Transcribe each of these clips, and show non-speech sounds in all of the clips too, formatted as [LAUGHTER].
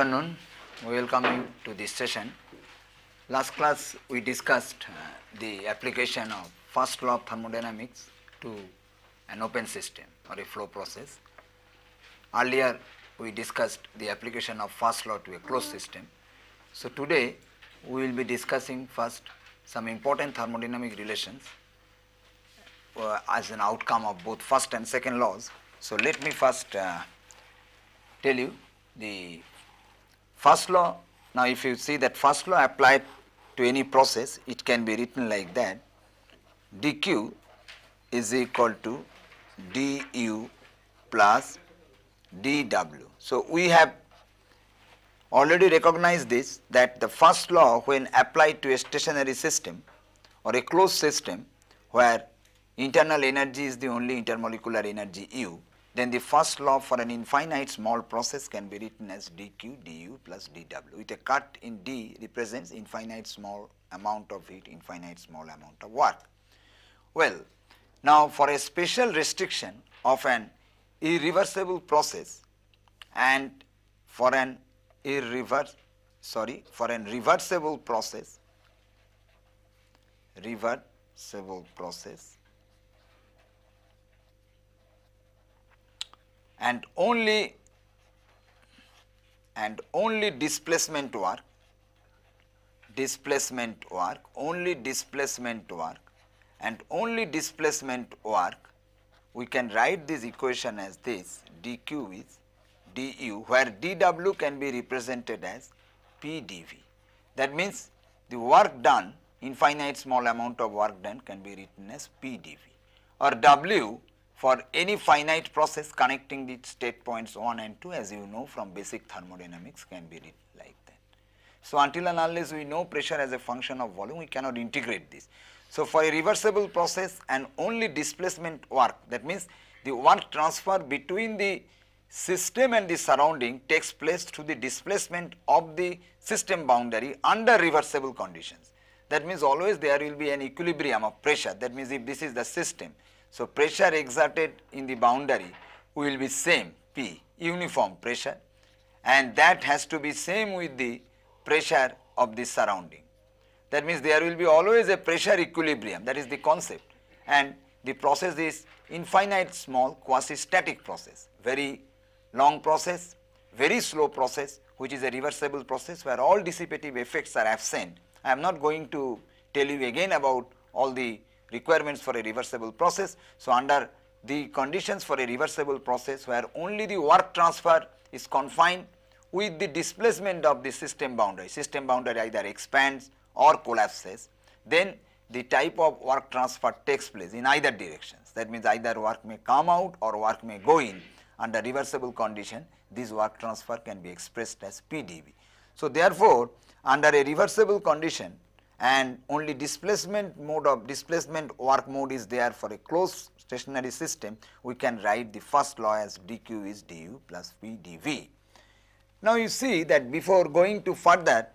afternoon. We welcome you to this session. Last class we discussed uh, the application of first law of thermodynamics to an open system or a flow process. Earlier we discussed the application of first law to a closed system. So today we will be discussing first some important thermodynamic relations uh, as an outcome of both first and second laws. So let me first uh, tell you the First law, now if you see that first law applied to any process, it can be written like that, dq is equal to du plus dw. So, we have already recognized this that the first law when applied to a stationary system or a closed system where internal energy is the only intermolecular energy u then the first law for an infinite small process can be written as dq du plus dw with a cut in d represents infinite small amount of heat, infinite small amount of work. Well, now for a special restriction of an irreversible process and for an irreversible sorry, for an reversible process, reversible process, and only and only displacement work displacement work only displacement work and only displacement work we can write this equation as this dq is du where dw can be represented as pdv that means the work done infinite small amount of work done can be written as pdv or w for any finite process connecting the state points 1 and 2 as you know from basic thermodynamics can be read like that. So, until and unless we know pressure as a function of volume, we cannot integrate this. So, for a reversible process and only displacement work that means the work transfer between the system and the surrounding takes place through the displacement of the system boundary under reversible conditions. That means always there will be an equilibrium of pressure that means if this is the system so, pressure exerted in the boundary will be same P uniform pressure and that has to be same with the pressure of the surrounding. That means there will be always a pressure equilibrium that is the concept and the process is infinite small quasi-static process, very long process, very slow process which is a reversible process where all dissipative effects are absent. I am not going to tell you again about all the requirements for a reversible process. So, under the conditions for a reversible process where only the work transfer is confined with the displacement of the system boundary, system boundary either expands or collapses, then the type of work transfer takes place in either directions. That means, either work may come out or work may go in under reversible condition, this work transfer can be expressed as PdV. So, therefore, under a reversible condition, and only displacement mode of displacement work mode is there for a closed stationary system, we can write the first law as dq is du plus p dv. Now, you see that before going to further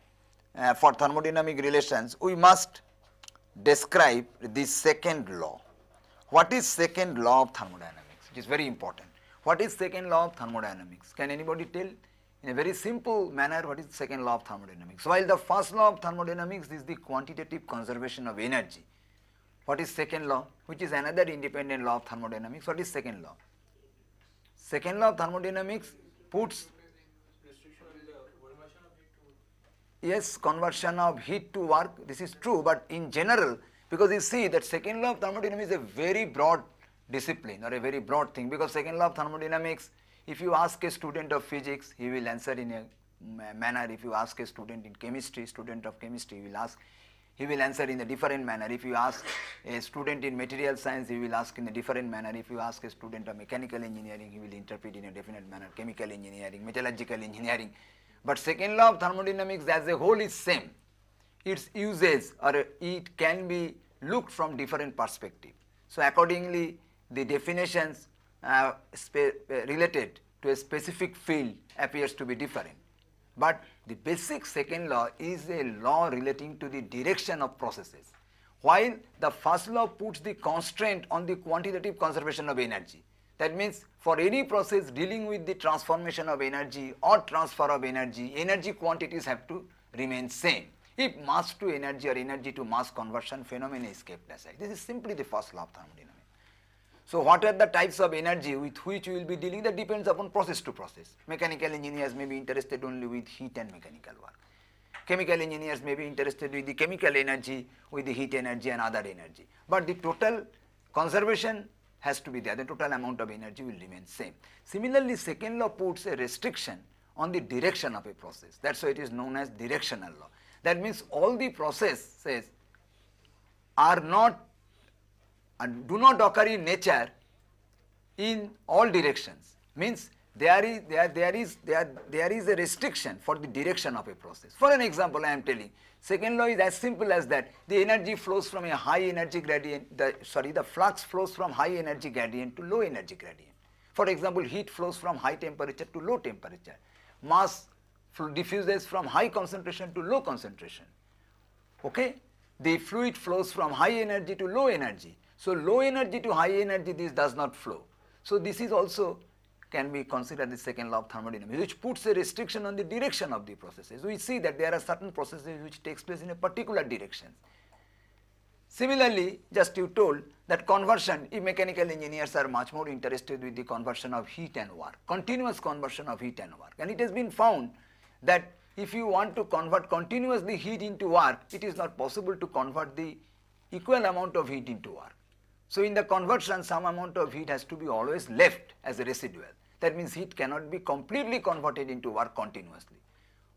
uh, for thermodynamic relations, we must describe the second law. What is second law of thermodynamics? It is very important. What is second law of thermodynamics? Can anybody tell? in a very simple manner what is the second law of thermodynamics. While the first law of thermodynamics is the quantitative conservation of energy, what is second law which is another independent law of thermodynamics, what is second law? Second law of thermodynamics puts yes conversion of heat to work this is true but in general because you see that second law of thermodynamics is a very broad discipline or a very broad thing because second law of thermodynamics if you ask a student of physics, he will answer in a manner. If you ask a student in chemistry, student of chemistry will ask, he will answer in a different manner. If you ask a student in material science, he will ask in a different manner. If you ask a student of mechanical engineering, he will interpret in a definite manner, chemical engineering, metallurgical engineering. But second law of thermodynamics as a whole is same. Its uses or it can be looked from different perspective. So accordingly, the definitions uh, related to a specific field appears to be different. But the basic second law is a law relating to the direction of processes. While the first law puts the constraint on the quantitative conservation of energy, that means for any process dealing with the transformation of energy or transfer of energy, energy quantities have to remain same. If mass to energy or energy to mass conversion phenomena is kept aside, this is simply the first law of thermodynamics. So what are the types of energy with which we will be dealing that depends upon process to process. Mechanical engineers may be interested only with heat and mechanical work. Chemical engineers may be interested with the chemical energy, with the heat energy and other energy. But the total conservation has to be there, the total amount of energy will remain same. Similarly, second law puts a restriction on the direction of a process. That is why it is known as directional law. That means all the processes are not and do not occur in nature in all directions means there is there there is there there is a restriction for the direction of a process for an example i am telling second law is as simple as that the energy flows from a high energy gradient the sorry the flux flows from high energy gradient to low energy gradient for example heat flows from high temperature to low temperature mass diffuses from high concentration to low concentration okay the fluid flows from high energy to low energy so low energy to high energy this does not flow. So this is also can be considered the second law of thermodynamics which puts a restriction on the direction of the processes. We see that there are certain processes which takes place in a particular direction. Similarly, just you told that conversion, if mechanical engineers are much more interested with the conversion of heat and work, continuous conversion of heat and work. And it has been found that if you want to convert continuously heat into work, it is not possible to convert the equal amount of heat into work. So in the conversion, some amount of heat has to be always left as a residual. That means heat cannot be completely converted into work continuously.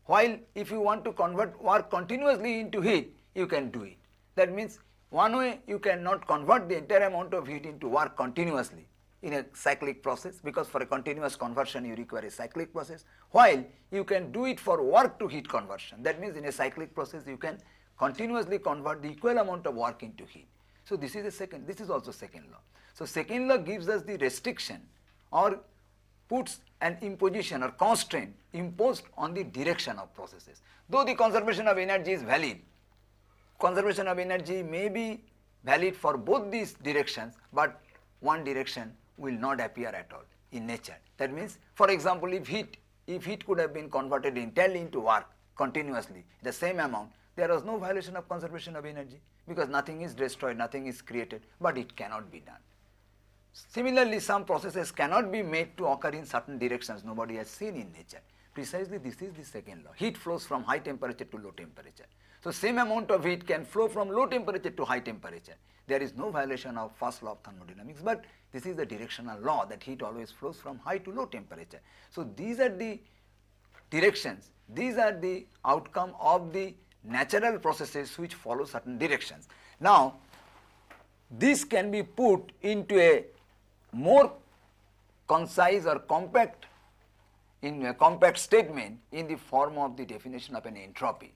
While if you want to convert work continuously into heat, you can do it. That means one way you cannot convert the entire amount of heat into work continuously in a cyclic process because for a continuous conversion you require a cyclic process while you can do it for work to heat conversion that means in a cyclic process you can continuously convert the equal amount of work into heat. So this is the second, this is also second law. So second law gives us the restriction or puts an imposition or constraint imposed on the direction of processes. Though the conservation of energy is valid, conservation of energy may be valid for both these directions, but one direction will not appear at all in nature. That means, for example, if heat, if heat could have been converted entirely into work continuously, the same amount, there was no violation of conservation of energy because nothing is destroyed, nothing is created, but it cannot be done. Similarly, some processes cannot be made to occur in certain directions nobody has seen in nature. Precisely this is the second law. Heat flows from high temperature to low temperature. So, same amount of heat can flow from low temperature to high temperature. There is no violation of first law of thermodynamics, but this is the directional law that heat always flows from high to low temperature. So, these are the directions, these are the outcome of the natural processes which follow certain directions. Now, this can be put into a more concise or compact in a compact statement in the form of the definition of an entropy.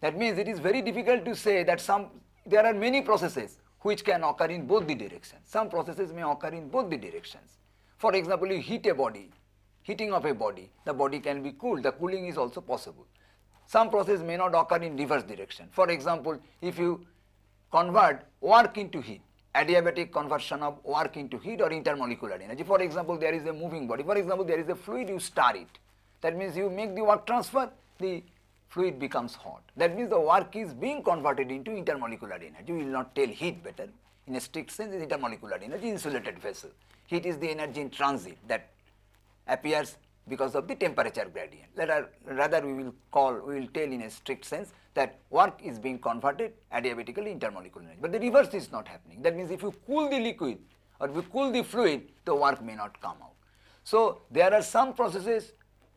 That means it is very difficult to say that some there are many processes which can occur in both the directions. Some processes may occur in both the directions. For example, you heat a body, heating of a body, the body can be cooled, the cooling is also possible. some process may not occur in reverse direction. For example, if you convert work into heat, adiabatic conversion of work into heat or intermolecular energy. For example, there is a moving body. For example, there is a fluid, you stir it. That means you make the work transfer, the fluid becomes hot. That means the work is being converted into intermolecular energy. You will not tell heat better. In a strict sense, intermolecular energy, insulated vessel. Heat is the energy in transit that appears because of the temperature gradient. Let our, rather we will call, we will tell in a strict sense that work is being converted adiabatically intermolecular energy. But the reverse is not happening. That means if you cool the liquid or if you cool the fluid, the work may not come out. So, there are some processes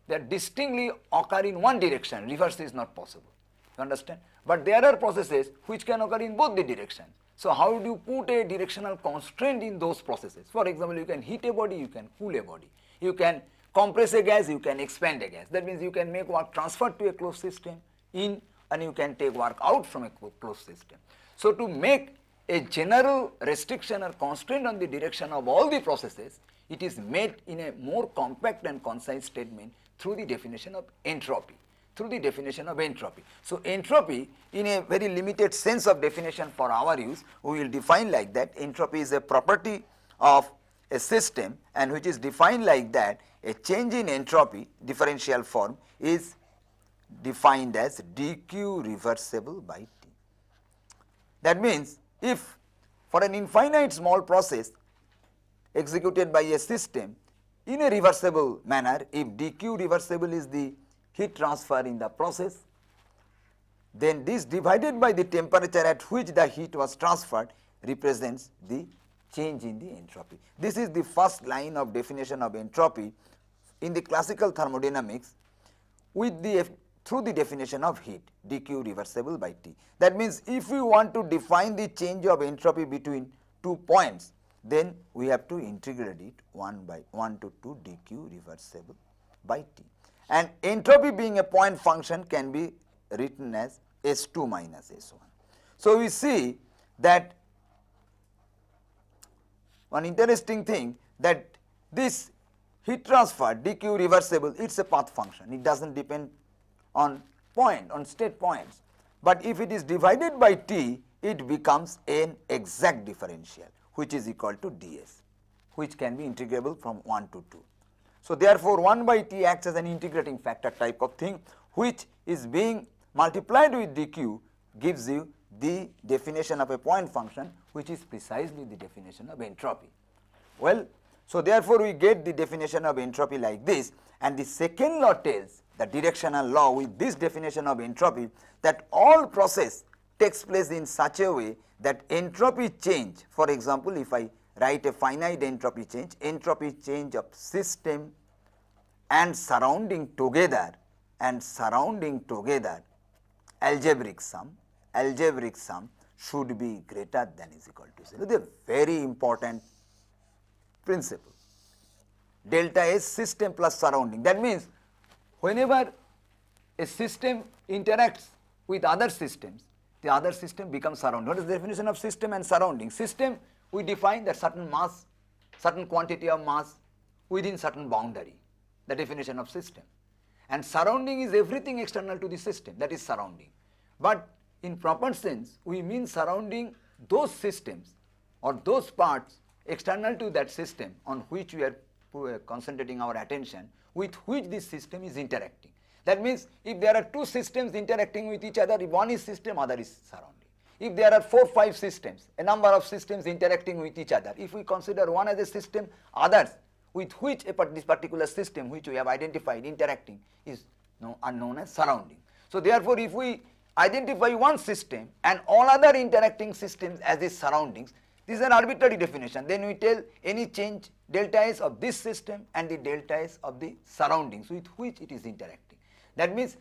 that distinctly occur in one direction, reverse is not possible, you understand. But there are processes which can occur in both the directions. So, how do you put a directional constraint in those processes? For example, you can heat a body, you can cool a body, you can compress a gas, you can expand a gas. That means you can make work transferred to a closed system in and you can take work out from a closed system. So, to make a general restriction or constraint on the direction of all the processes, it is made in a more compact and concise statement through the definition of entropy, through the definition of entropy. So, entropy in a very limited sense of definition for our use, we will define like that entropy is a property of a system and which is defined like that a change in entropy differential form is defined as dq reversible by T. That means if for an infinite small process executed by a system in a reversible manner if dq reversible is the heat transfer in the process then this divided by the temperature at which the heat was transferred represents the change in the entropy. This is the first line of definition of entropy in the classical thermodynamics with the through the definition of heat dq reversible by T. That means, if we want to define the change of entropy between two points, then we have to integrate it 1 by 1 to 2 dq reversible by T. And entropy being a point function can be written as S2 minus S1. So, we see that one interesting thing that this heat transfer dq reversible it is a path function it does not depend on point on state points but if it is divided by t it becomes an exact differential which is equal to ds which can be integrable from 1 to 2. So, therefore, 1 by t acts as an integrating factor type of thing which is being multiplied with dq gives you the definition of a point function which is precisely the definition of entropy. Well, so therefore we get the definition of entropy like this and the second law tells the directional law with this definition of entropy that all process takes place in such a way that entropy change for example if I write a finite entropy change, entropy change of system and surrounding together and surrounding together algebraic sum algebraic sum should be greater than is equal to 0. This is a very important principle. Delta is system plus surrounding. That means, whenever a system interacts with other systems, the other system becomes surrounding. What is the definition of system and surrounding? System, we define that certain mass, certain quantity of mass within certain boundary, the definition of system. And surrounding is everything external to the system, that is surrounding. But in proper sense, we mean surrounding those systems or those parts external to that system on which we are uh, concentrating our attention with which this system is interacting. That means, if there are two systems interacting with each other, one is system, other is surrounding. If there are 4, 5 systems, a number of systems interacting with each other, if we consider one as a system, others with which a part, this particular system which we have identified interacting is known, are known as surrounding. So, therefore, if we identify one system and all other interacting systems as its surroundings, this is an arbitrary definition. Then we tell any change delta S of this system and the delta S of the surroundings with which it is interacting. That means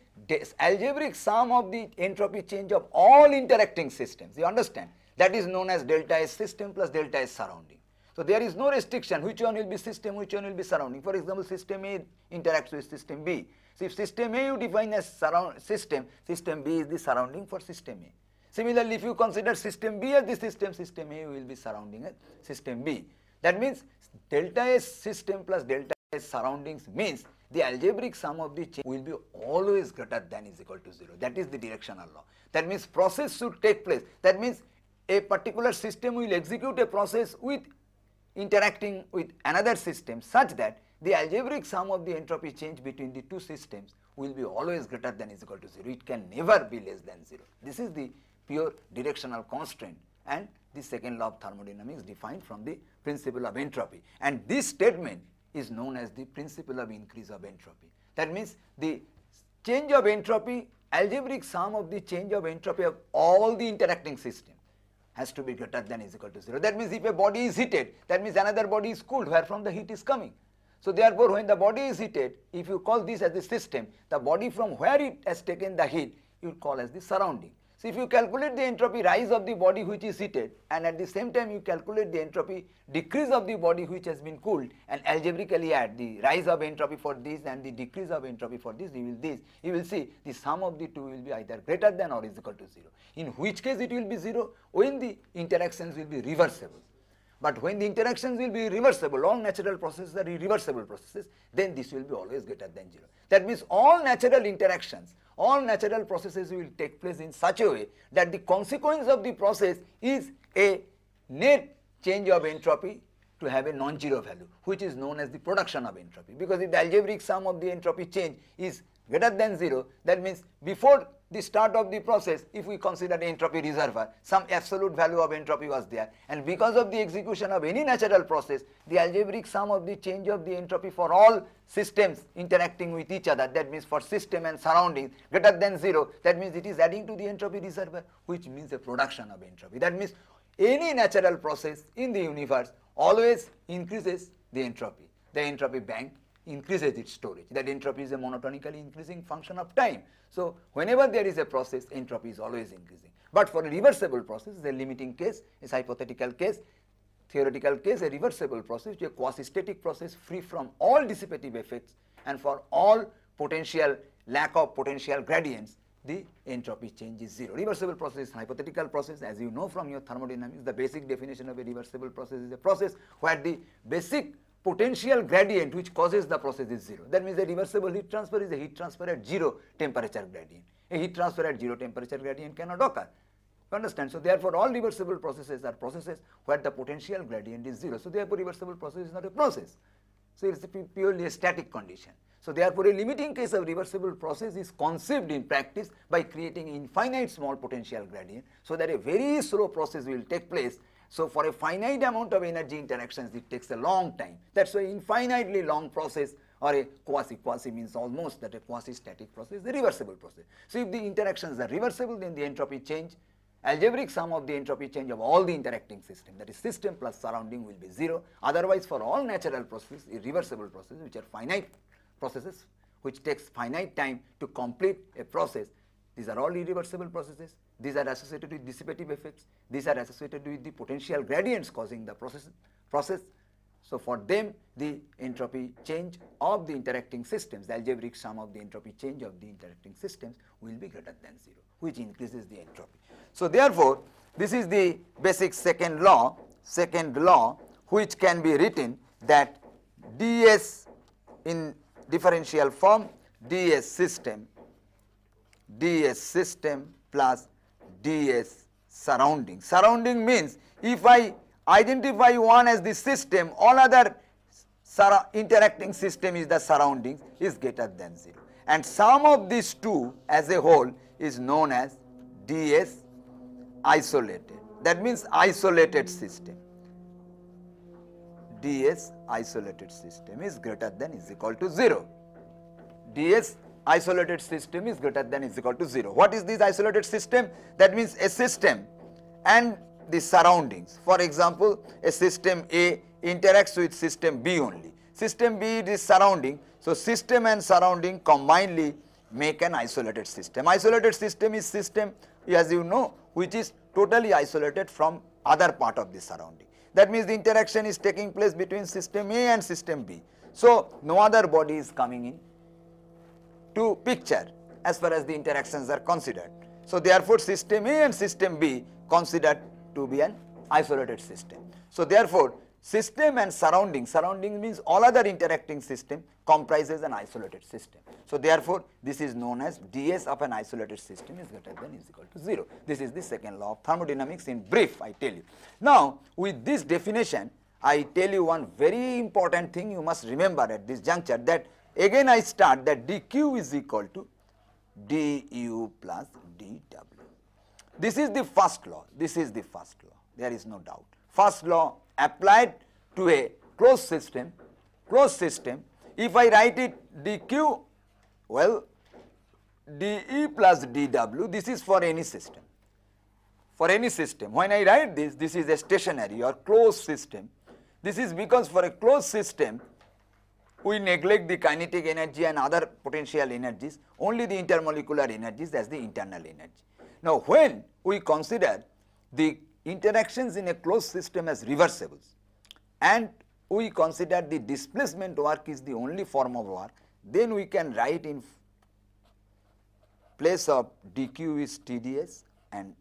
algebraic sum of the entropy change of all interacting systems, you understand, that is known as delta S system plus delta S surrounding. So, there is no restriction which one will be system, which one will be surrounding. For example, system A interacts with system B so, if system A you define as surround system, system B is the surrounding for system A. Similarly, if you consider system B as the system, system A will be surrounding as system B. That means delta S system plus delta S surroundings means the algebraic sum of the change will be always greater than is equal to 0. That is the directional law. That means process should take place. That means a particular system will execute a process with interacting with another system such that the algebraic sum of the entropy change between the two systems will be always greater than is equal to 0. It can never be less than 0. This is the pure directional constraint and the second law of thermodynamics defined from the principle of entropy. And this statement is known as the principle of increase of entropy. That means, the change of entropy, algebraic sum of the change of entropy of all the interacting system has to be greater than is equal to 0. That means, if a body is heated, that means another body is cooled where from the heat is coming. So therefore when the body is heated, if you call this as the system, the body from where it has taken the heat, you call as the surrounding. So if you calculate the entropy rise of the body which is heated and at the same time you calculate the entropy decrease of the body which has been cooled and algebraically add the rise of entropy for this and the decrease of entropy for this, you will this, you will see the sum of the two will be either greater than or is equal to 0. In which case it will be 0 when the interactions will be reversible. But when the interactions will be reversible, all natural processes are irreversible processes, then this will be always greater than 0. That means all natural interactions, all natural processes will take place in such a way that the consequence of the process is a net change of entropy to have a non-zero value, which is known as the production of entropy. Because if the algebraic sum of the entropy change is greater than 0, that means before the start of the process, if we consider the entropy reservoir, some absolute value of entropy was there. And because of the execution of any natural process, the algebraic sum of the change of the entropy for all systems interacting with each other, that means for system and surroundings greater than 0, that means it is adding to the entropy reservoir, which means the production of entropy. That means any natural process in the universe always increases the entropy. The entropy bank increases its storage. That entropy is a monotonically increasing function of time. So, whenever there is a process, entropy is always increasing. But for a reversible process, a limiting case, a hypothetical case, theoretical case, a reversible process, a quasi-static process free from all dissipative effects and for all potential lack of potential gradients, the entropy change is 0. Reversible process is hypothetical process as you know from your thermodynamics the basic definition of a reversible process is a process where the basic potential gradient which causes the process is 0. That means the reversible heat transfer is a heat transfer at 0 temperature gradient. A heat transfer at 0 temperature gradient cannot occur. You understand? So, therefore, all reversible processes are processes where the potential gradient is 0. So, therefore, reversible process is not a process. So, it is purely a static condition. So, therefore, a limiting case of reversible process is conceived in practice by creating infinite small potential gradient. So, that a very slow process will take place so for a finite amount of energy interactions, it takes a long time. That's why infinitely long process or a quasi, quasi means almost that a quasi-static process, the reversible process. So if the interactions are reversible, then the entropy change, algebraic sum of the entropy change of all the interacting system, that is system plus surrounding will be 0. Otherwise, for all natural processes, irreversible processes, which are finite processes, which takes finite time to complete a process, these are all irreversible processes. These are associated with dissipative effects. These are associated with the potential gradients causing the process. process. So, for them the entropy change of the interacting systems, the algebraic sum of the entropy change of the interacting systems will be greater than 0, which increases the entropy. So, therefore, this is the basic second law, second law which can be written that ds in differential form ds system ds system plus ds surrounding. Surrounding means if I identify one as the system, all other interacting system is the surrounding is greater than 0. And sum of these two as a whole is known as ds isolated. That means isolated system. ds isolated system is greater than is equal to 0. ds isolated system is greater than is equal to 0. What is this isolated system? That means a system and the surroundings. For example, a system A interacts with system B only. System B is surrounding. So, system and surrounding combinedly make an isolated system. Isolated system is system as you know which is totally isolated from other part of the surrounding. That means the interaction is taking place between system A and system B. So, no other body is coming in to picture as far as the interactions are considered. So therefore system A and system B considered to be an isolated system. So therefore system and surrounding, surrounding means all other interacting system comprises an isolated system. So therefore this is known as ds of an isolated system is greater than is equal to 0. This is the second law of thermodynamics in brief I tell you. Now with this definition I tell you one very important thing you must remember at this juncture that Again I start that dq is equal to du plus dw. This is the first law, this is the first law, there is no doubt. First law applied to a closed system, closed system, if I write it dq, well dE plus dW, this is for any system, for any system. When I write this, this is a stationary or closed system. This is because for a closed system, we neglect the kinetic energy and other potential energies, only the intermolecular energies as the internal energy. Now, when we consider the interactions in a closed system as reversibles and we consider the displacement work is the only form of work, then we can write in place of dq is TdS and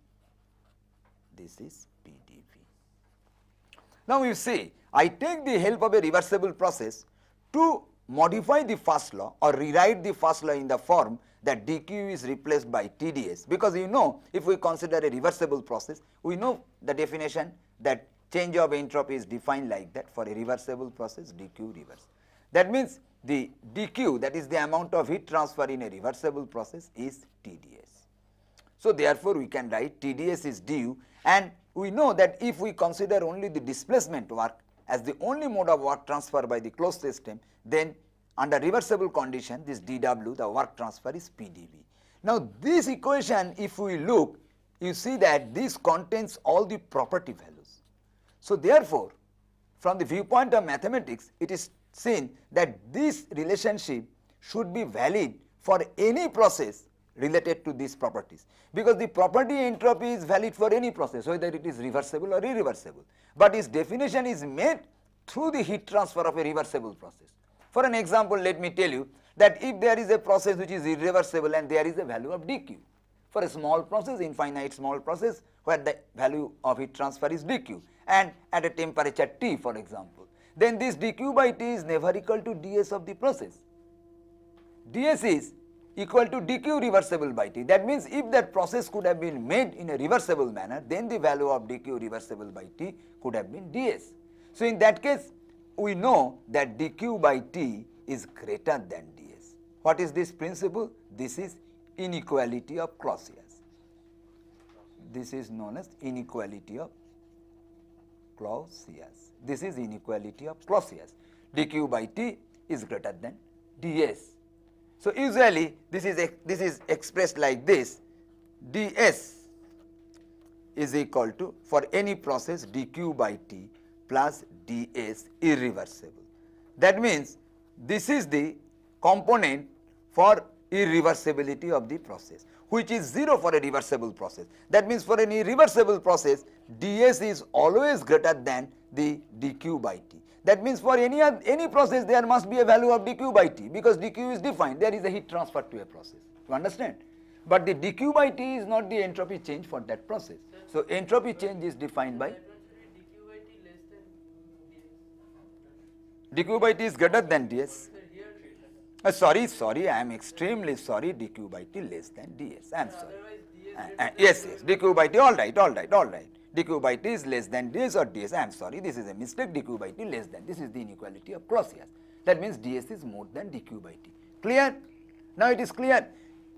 this is PdV. Now, you see I take the help of a reversible process to modify the first law or rewrite the first law in the form that dq is replaced by tds because you know if we consider a reversible process we know the definition that change of entropy is defined like that for a reversible process dq reverse. That means the dq that is the amount of heat transfer in a reversible process is tds. So therefore we can write tds is du and we know that if we consider only the displacement work as the only mode of work transfer by the closed system, then under reversible condition this dW the work transfer is PdV. Now, this equation if we look you see that this contains all the property values. So, therefore, from the viewpoint of mathematics it is seen that this relationship should be valid for any process related to these properties because the property entropy is valid for any process whether it is reversible or irreversible but its definition is made through the heat transfer of a reversible process. For an example let me tell you that if there is a process which is irreversible and there is a value of dq for a small process infinite small process where the value of heat transfer is dq and at a temperature T for example then this dq by T is never equal to ds of the process. ds is equal to dq reversible by t. That means if that process could have been made in a reversible manner, then the value of dq reversible by t could have been ds. So, in that case, we know that dq by t is greater than ds. What is this principle? This is inequality of Clausius. This is known as inequality of Clausius. This is inequality of Clausius. dq by t is greater than ds. So usually this is, this is expressed like this ds is equal to for any process dq by t plus ds irreversible. That means this is the component for irreversibility of the process which is 0 for a reversible process. That means for an irreversible process ds is always greater than the dq by t. That means for any, any process there must be a value of dq by t because dq is defined. There is a heat transfer to a process. You understand? But the dq by t is not the entropy change for that process. So entropy change is defined by dq by t is greater than ds. Uh, sorry, sorry, I am extremely sorry, dq by t less than ds. I am sorry. Uh, uh, yes, yes, dq by t, all right, all right, all right dq by t is less than ds or ds, I am sorry, this is a mistake, dq by t less than, this is the inequality of Clausius. That means ds is more than dq by t. Clear? Now it is clear.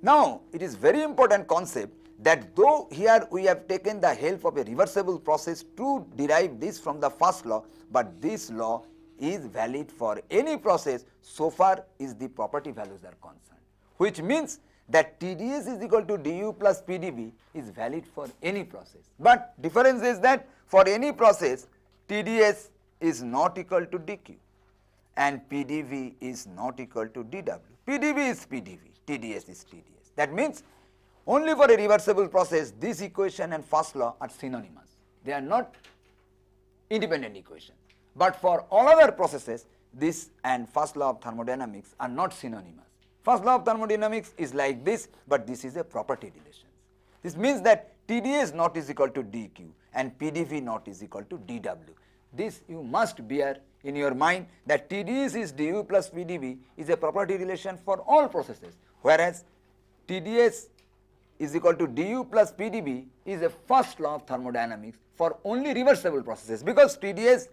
Now it is very important concept that though here we have taken the help of a reversible process to derive this from the first law, but this law is valid for any process so far is the property values are concerned, which means that TDS is equal to dU plus PdV is valid for any process. But difference is that for any process TDS is not equal to dQ and PdV is not equal to dW. PdV is PdV, TDS is TDS. That means only for a reversible process this equation and first law are synonymous. They are not independent equations. But for all other processes this and first law of thermodynamics are not synonymous. First law of thermodynamics is like this, but this is a property relation. This means that TdS not is equal to dq and PdV not is equal to dw. This you must bear in your mind that TdS is du plus PdV is a property relation for all processes, whereas TdS is equal to du plus PdV is a first law of thermodynamics for only reversible processes because TdS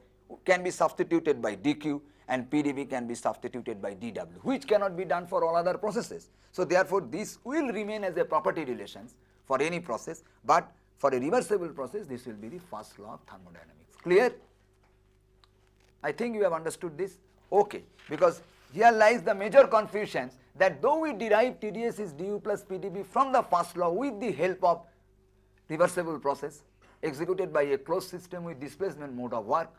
can be substituted by dq and PdV can be substituted by dW which cannot be done for all other processes. So therefore this will remain as a property relations for any process but for a reversible process this will be the first law of thermodynamics. Clear? I think you have understood this? Okay because here lies the major confusion that though we derive TdS is du plus Pdv from the first law with the help of reversible process executed by a closed system with displacement mode of work,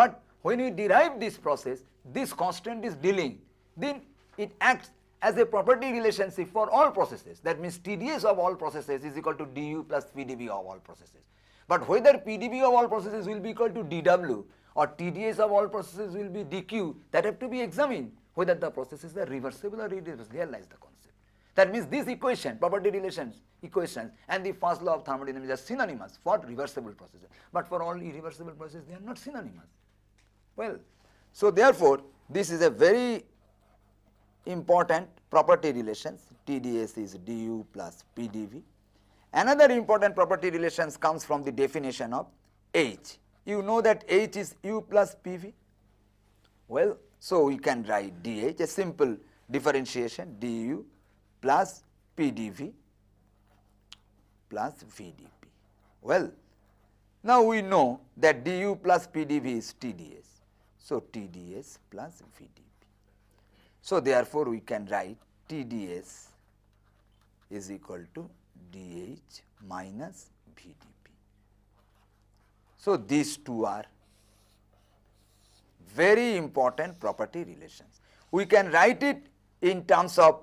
but when we derive this process, this constant is dealing, then it acts as a property relationship for all processes. That means TdS of all processes is equal to du plus Pdv of all processes. But whether Pdv of all processes will be equal to dw or TdS of all processes will be dq, that have to be examined whether the processes are reversible or irreversible. Here lies the concept. That means this equation, property relations equations and the first law of thermodynamics are synonymous for reversible processes. But for all irreversible processes, they are not synonymous. Well, so therefore, this is a very important property relations TDS is du plus PdV. Another important property relations comes from the definition of H. You know that H is u plus PV. Well, so we can write dH a simple differentiation du plus PdV plus VdP. Well, now we know that du plus PdV is TdS. So, TDS plus VDP. So, therefore, we can write TDS is equal to DH minus VDP. So, these two are very important property relations. We can write it in terms of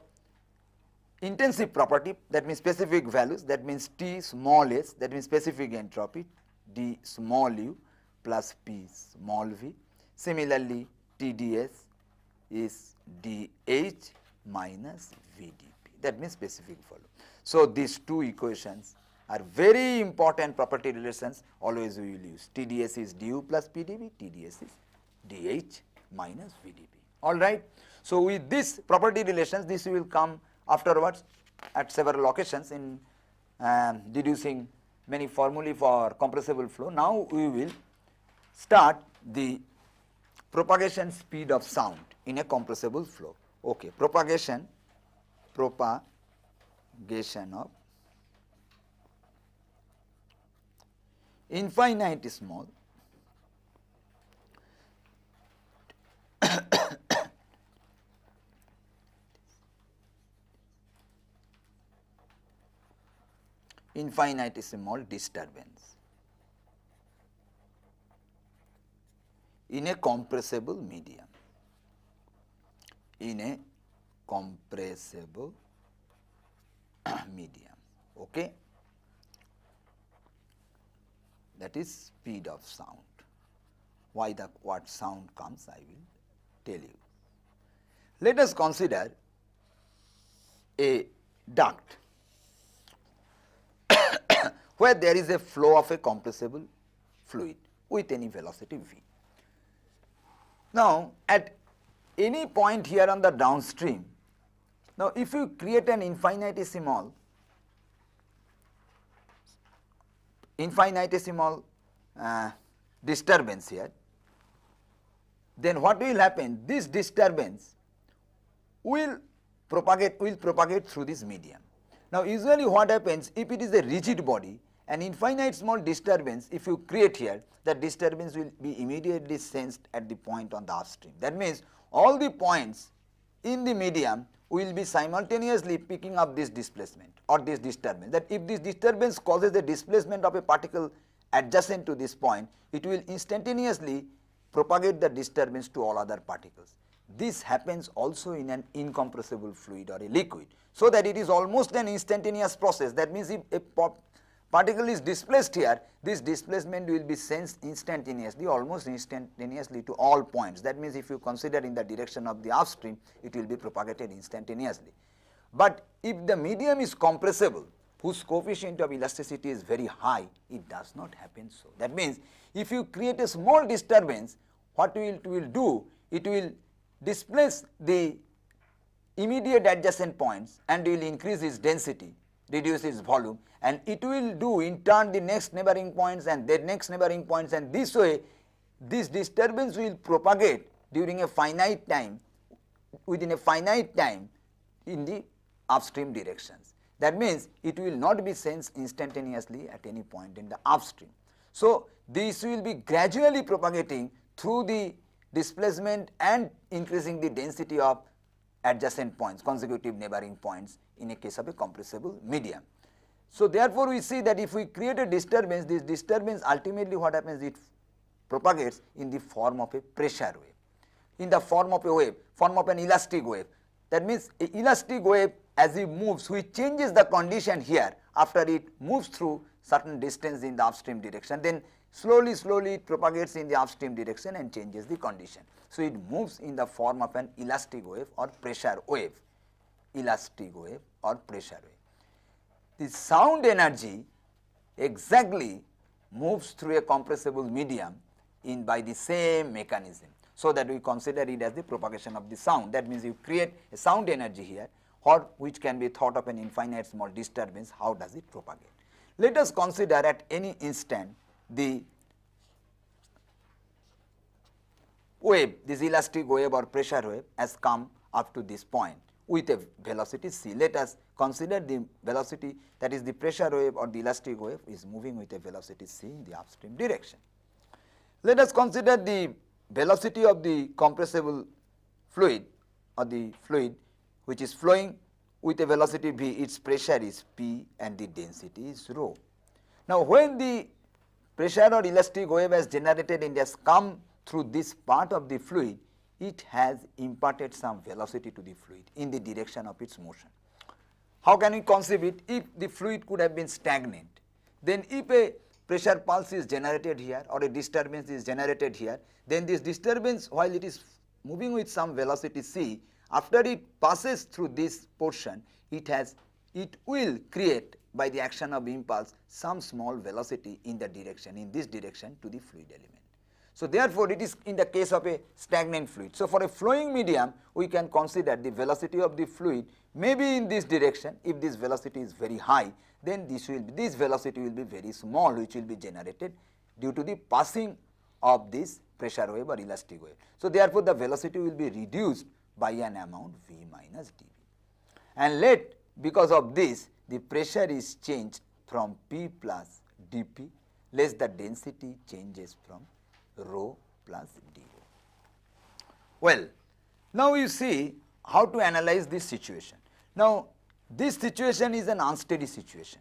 intensive property that means specific values that means T small s that means specific entropy D small u plus P small v Similarly, TDS is DH minus VDP that means specific volume. So, these two equations are very important property relations always we will use TDS is DU plus PDB, TDS is DH minus VDP all right. So, with this property relations this will come afterwards at several locations in uh, deducing many formulae for compressible flow. Now, we will start the propagation speed of sound in a compressible flow. Okay, propagation, propagation of infinite small [COUGHS] infinite small disturbance. in a compressible medium in a compressible [COUGHS] medium okay that is speed of sound why the what sound comes i will tell you let us consider a duct [COUGHS] where there is a flow of a compressible fluid with any velocity v now, at any point here on the downstream, now if you create an infinitesimal, infinitesimal uh, disturbance here, then what will happen? This disturbance will propagate, will propagate through this medium. Now, usually what happens if it is a rigid body, an infinite small disturbance if you create here that disturbance will be immediately sensed at the point on the upstream. That means all the points in the medium will be simultaneously picking up this displacement or this disturbance that if this disturbance causes a displacement of a particle adjacent to this point, it will instantaneously propagate the disturbance to all other particles. This happens also in an incompressible fluid or a liquid. So, that it is almost an instantaneous process that means if a particle is displaced here, this displacement will be sensed instantaneously, almost instantaneously to all points. That means, if you consider in the direction of the upstream, it will be propagated instantaneously. But if the medium is compressible, whose coefficient of elasticity is very high, it does not happen so. That means, if you create a small disturbance, what it will do, it will displace the immediate adjacent points and will increase its density reduce its volume and it will do in turn the next neighboring points and the next neighboring points and this way this disturbance will propagate during a finite time within a finite time in the upstream directions. That means, it will not be sensed instantaneously at any point in the upstream. So, this will be gradually propagating through the displacement and increasing the density of adjacent points, consecutive neighboring points in a case of a compressible medium. So, therefore, we see that if we create a disturbance, this disturbance ultimately what happens it propagates in the form of a pressure wave, in the form of a wave, form of an elastic wave. That means, a elastic wave as it moves, which changes the condition here after it moves through certain distance in the upstream direction, then Slowly, slowly it propagates in the upstream direction and changes the condition. So, it moves in the form of an elastic wave or pressure wave, elastic wave or pressure wave. The sound energy exactly moves through a compressible medium in by the same mechanism. So, that we consider it as the propagation of the sound that means you create a sound energy here or which can be thought of an infinite small disturbance how does it propagate. Let us consider at any instant the wave, this elastic wave or pressure wave has come up to this point with a velocity c. Let us consider the velocity that is the pressure wave or the elastic wave is moving with a velocity c in the upstream direction. Let us consider the velocity of the compressible fluid or the fluid which is flowing with a velocity v, its pressure is p and the density is rho. Now, when the pressure or elastic wave as generated and has come through this part of the fluid, it has imparted some velocity to the fluid in the direction of its motion. How can we conceive it? If the fluid could have been stagnant, then if a pressure pulse is generated here or a disturbance is generated here, then this disturbance while it is moving with some velocity c, after it passes through this portion, it has, it will create by the action of impulse some small velocity in the direction in this direction to the fluid element. So, therefore, it is in the case of a stagnant fluid. So, for a flowing medium we can consider the velocity of the fluid may be in this direction if this velocity is very high then this will be this velocity will be very small which will be generated due to the passing of this pressure wave or elastic wave. So, therefore, the velocity will be reduced by an amount v minus dv and let because of this the pressure is changed from P plus dP less the density changes from rho plus d. Well, now you see how to analyze this situation. Now, this situation is an unsteady situation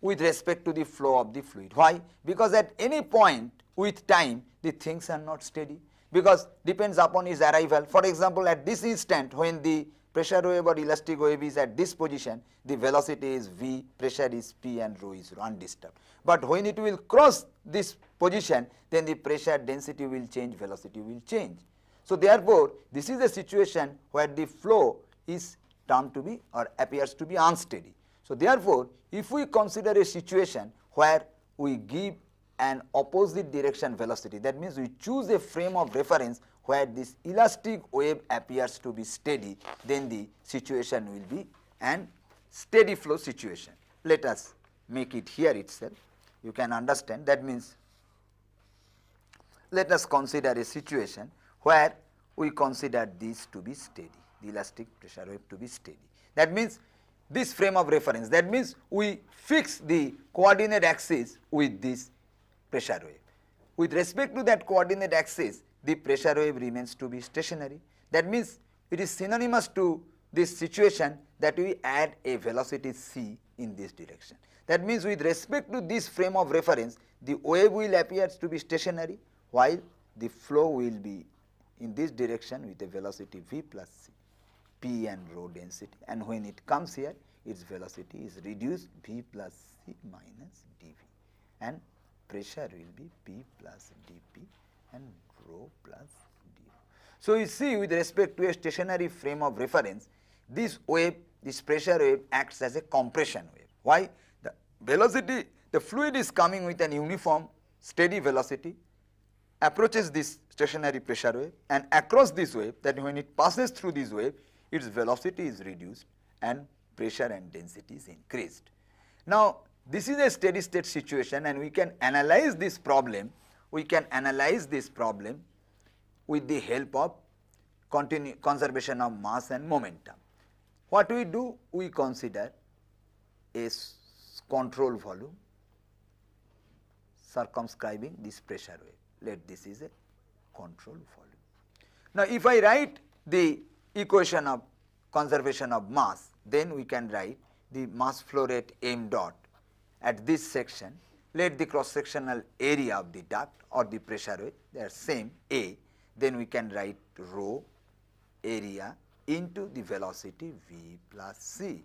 with respect to the flow of the fluid. Why? Because at any point with time, the things are not steady because depends upon its arrival. For example, at this instant when the pressure wave or elastic wave is at this position, the velocity is V, pressure is P and rho is undisturbed. But when it will cross this position, then the pressure density will change, velocity will change. So, therefore, this is a situation where the flow is termed to be or appears to be unsteady. So, therefore, if we consider a situation where we give an opposite direction velocity, that means we choose a frame of reference where this elastic wave appears to be steady, then the situation will be an steady flow situation. Let us make it here itself, you can understand that means let us consider a situation where we consider this to be steady, the elastic pressure wave to be steady. That means this frame of reference, that means we fix the coordinate axis with this pressure wave. With respect to that coordinate axis, the pressure wave remains to be stationary. That means it is synonymous to this situation that we add a velocity c in this direction. That means with respect to this frame of reference, the wave will appear to be stationary while the flow will be in this direction with a velocity v plus c, p and rho density and when it comes here, its velocity is reduced v plus c minus dv and pressure will be p plus dp and rho plus So, you see with respect to a stationary frame of reference, this wave, this pressure wave acts as a compression wave. Why? The velocity, the fluid is coming with an uniform steady velocity, approaches this stationary pressure wave and across this wave that when it passes through this wave, its velocity is reduced and pressure and density is increased. Now, this is a steady state situation and we can analyze this problem we can analyze this problem with the help of conservation of mass and momentum. What we do? We consider a control volume circumscribing this pressure wave. Let this is a control volume. Now, if I write the equation of conservation of mass, then we can write the mass flow rate m dot at this section let the cross sectional area of the duct or the wave they are same A then we can write rho area into the velocity V plus C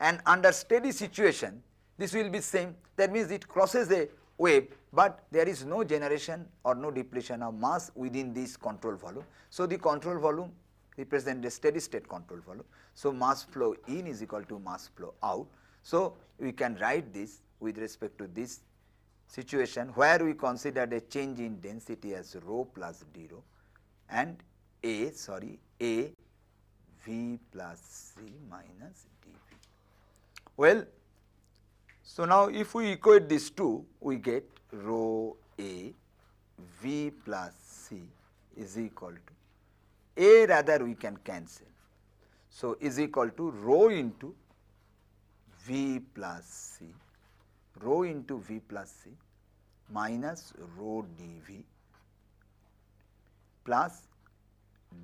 and under steady situation this will be same that means it crosses a wave but there is no generation or no depletion of mass within this control volume. So, the control volume represents the steady state control volume. So, mass flow in is equal to mass flow out. So, we can write this with respect to this situation where we considered a change in density as rho plus zero, and A sorry A V plus C minus d V. Well, so now if we equate these two we get rho A V plus C is equal to A rather we can cancel. So, is equal to rho into V plus C rho into V plus C minus rho dV plus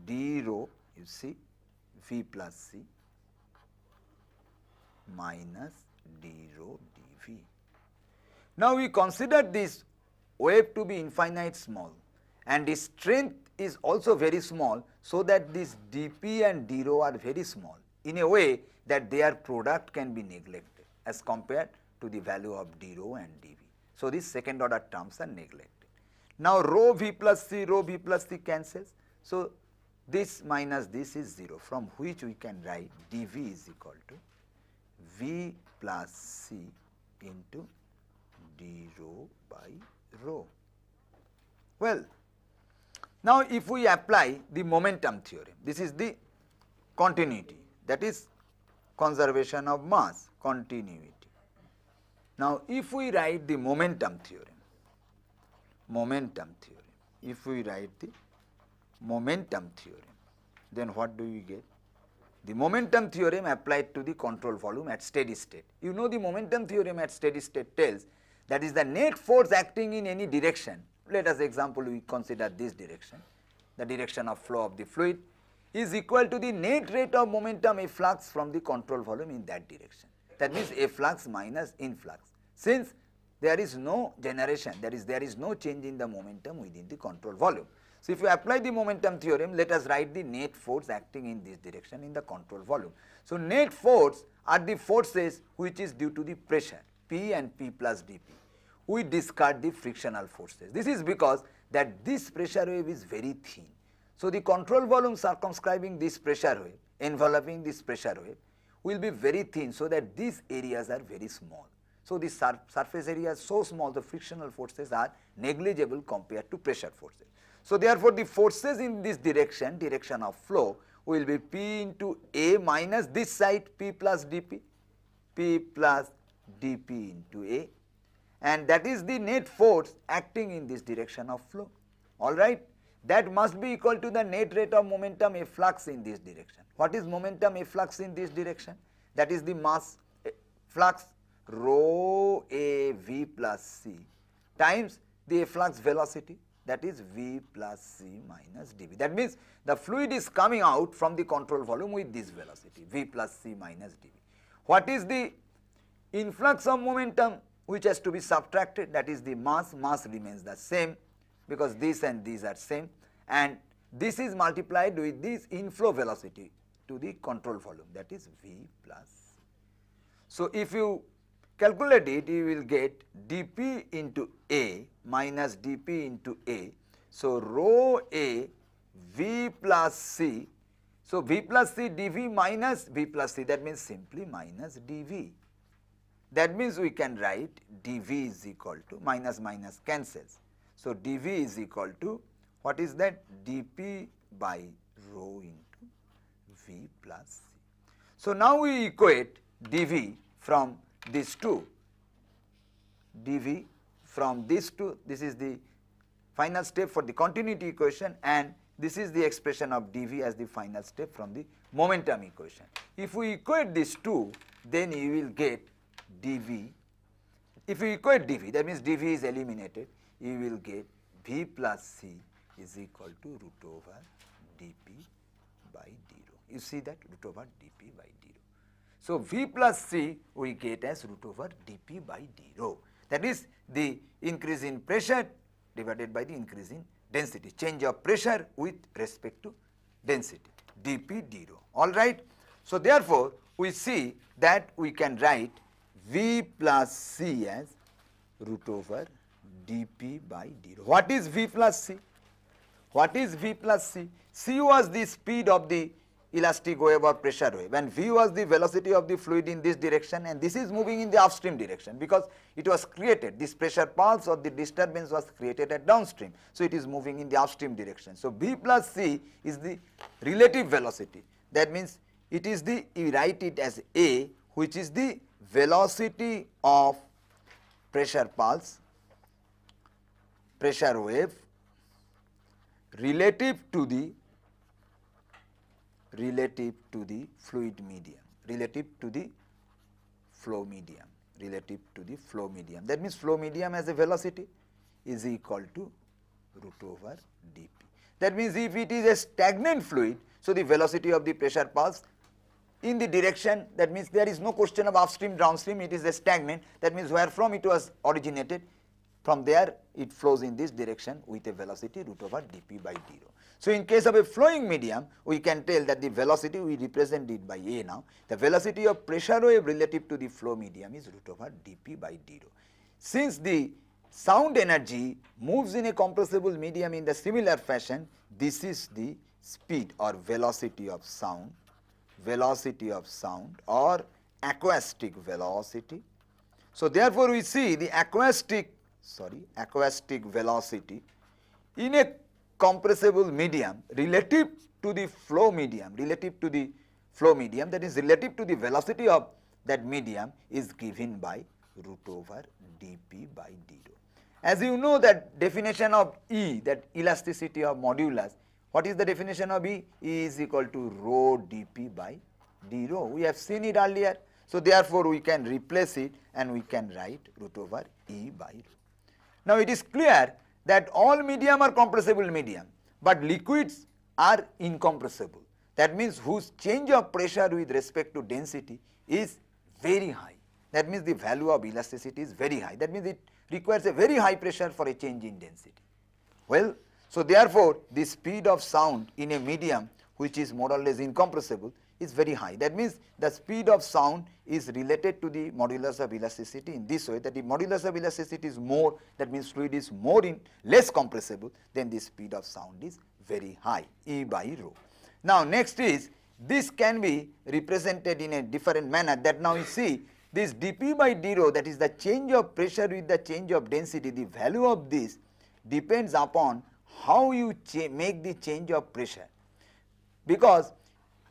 d rho you see V plus C minus d rho dV. Now, we consider this wave to be infinite small and the strength is also very small. So, that this dp and d rho are very small in a way that their product can be neglected as compared to the value of d rho and dv. So, these second order terms are neglected. Now, rho v plus c, rho v plus c cancels. So, this minus this is 0 from which we can write dv is equal to v plus c into d rho by rho. Well, now if we apply the momentum theorem, this is the continuity that is conservation of mass continuity. Now, if we write the momentum theorem, momentum theorem, if we write the momentum theorem, then what do we get? The momentum theorem applied to the control volume at steady state. You know the momentum theorem at steady state tells that is the net force acting in any direction. Let us example we consider this direction, the direction of flow of the fluid is equal to the net rate of momentum efflux from the control volume in that direction. That means efflux minus influx. Since there is no generation, there is there is no change in the momentum within the control volume. So, if you apply the momentum theorem, let us write the net force acting in this direction in the control volume. So, net force are the forces which is due to the pressure P and P plus dP. We discard the frictional forces. This is because that this pressure wave is very thin. So, the control volume circumscribing this pressure wave, enveloping this pressure wave will be very thin so that these areas are very small. So, the sur surface area is so small the frictional forces are negligible compared to pressure forces. So, therefore, the forces in this direction, direction of flow will be P into A minus this side P plus dP, P plus dP into A and that is the net force acting in this direction of flow, all right that must be equal to the net rate of momentum efflux in this direction. What is momentum efflux in this direction? That is the mass eh, flux rho a v plus c times the efflux velocity that is v plus c minus dv. That means the fluid is coming out from the control volume with this velocity v plus c minus dv. What is the influx of momentum which has to be subtracted that is the mass, mass remains the same because this and these are same and this is multiplied with this inflow velocity to the control volume that is V plus. So, if you calculate it you will get dP into A minus dP into A. So, rho A V plus C. So, V plus C dV minus V plus C that means simply minus dV. That means we can write dV is equal to minus minus cancels. So, dV is equal to what is that dP by rho into V plus C. So, now we equate dV from these two dV from these two this is the final step for the continuity equation and this is the expression of dV as the final step from the momentum equation. If we equate these two then you will get dV if you equate dV that means dV is eliminated you will get V plus C is equal to root over dP by d rho. You see that root over dP by d rho. So, V plus C we get as root over dP by d rho. That is the increase in pressure divided by the increase in density, change of pressure with respect to density dP d rho, all right. So, therefore, we see that we can write V plus C as root over dP by d. What is V plus C? What is V plus C? C was the speed of the elastic wave or pressure wave and V was the velocity of the fluid in this direction and this is moving in the upstream direction because it was created this pressure pulse or the disturbance was created at downstream. So, it is moving in the upstream direction. So, V plus C is the relative velocity that means it is the you write it as A which is the velocity of pressure pulse pressure wave relative to the relative to the fluid medium, relative to the flow medium, relative to the flow medium. That means, flow medium as a velocity is equal to root over dp. That means, if it is a stagnant fluid, so the velocity of the pressure pulse in the direction that means there is no question of upstream, downstream, it is a stagnant that means where from it was originated from there it flows in this direction with a velocity root over dp by 0. So, in case of a flowing medium we can tell that the velocity we represent it by A now, the velocity of pressure wave relative to the flow medium is root over dp by 0. Since the sound energy moves in a compressible medium in the similar fashion, this is the speed or velocity of sound, velocity of sound or acoustic velocity. So, therefore, we see the acoustic sorry acoustic velocity in a compressible medium relative to the flow medium, relative to the flow medium that is relative to the velocity of that medium is given by root over dp by d rho. As you know that definition of E that elasticity of modulus, what is the definition of E? E is equal to rho dp by d rho. We have seen it earlier. So, therefore, we can replace it and we can write root over E by rho. Now it is clear that all medium are compressible medium, but liquids are incompressible. That means whose change of pressure with respect to density is very high. That means the value of elasticity is very high. That means it requires a very high pressure for a change in density. Well, so therefore, the speed of sound in a medium which is more or less incompressible is very high. That means, the speed of sound is related to the modulus of elasticity in this way that if modulus of elasticity is more that means fluid is more in less compressible then the speed of sound is very high E by rho. Now, next is this can be represented in a different manner that now you see this dp by d rho that is the change of pressure with the change of density the value of this depends upon how you make the change of pressure because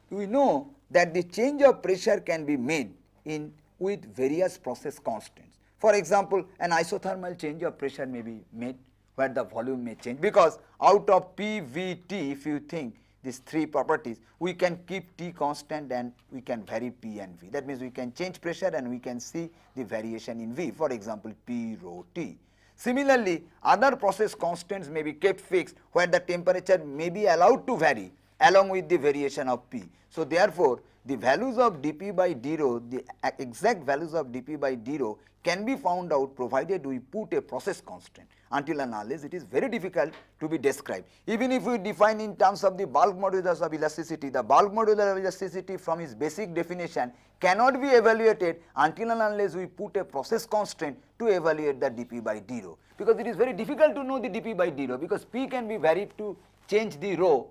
we know that the change of pressure can be made in with various process constants. For example, an isothermal change of pressure may be made where the volume may change because out of PVT if you think these three properties we can keep T constant and we can vary P and V. That means we can change pressure and we can see the variation in V for example P rho T. Similarly, other process constants may be kept fixed where the temperature may be allowed to vary along with the variation of p. So, therefore, the values of dp by d rho, the exact values of dp by d rho can be found out provided we put a process constant. Until analysis, it is very difficult to be described. Even if we define in terms of the bulk modulus of elasticity, the bulk modulus of elasticity from its basic definition cannot be evaluated until and unless we put a process constraint to evaluate the dp by d rho. Because it is very difficult to know the dp by d rho because p can be varied to change the rho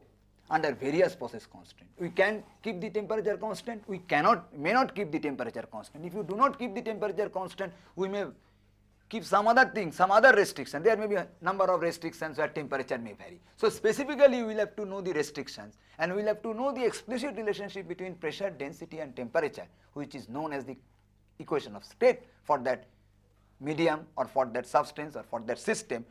under various process constant. We can keep the temperature constant, we cannot, may not keep the temperature constant. If you do not keep the temperature constant, we may keep some other thing, some other restriction. There may be a number of restrictions where temperature may vary. So, specifically we will have to know the restrictions and we will have to know the explicit relationship between pressure, density and temperature which is known as the equation of state for that medium or for that substance or for that system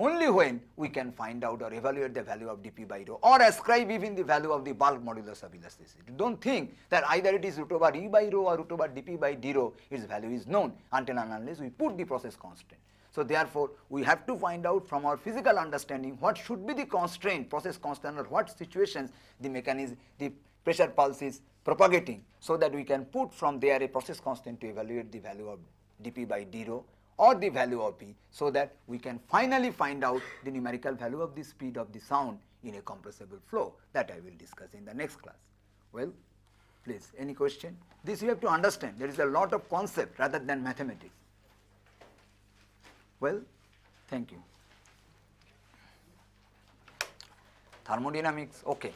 only when we can find out or evaluate the value of dp by rho or ascribe even the value of the bulk modulus of elasticity. Do not think that either it is root over e by rho or root over dp by d rho its value is known until and unless we put the process constraint. So, therefore, we have to find out from our physical understanding what should be the constraint process constraint or what situations the mechanism the pressure pulse is propagating so that we can put from there a process constant to evaluate the value of dp by d rho or the value of p so that we can finally find out the numerical value of the speed of the sound in a compressible flow that I will discuss in the next class. Well, please any question? This you have to understand there is a lot of concept rather than mathematics. Well, thank you. Thermodynamics, okay.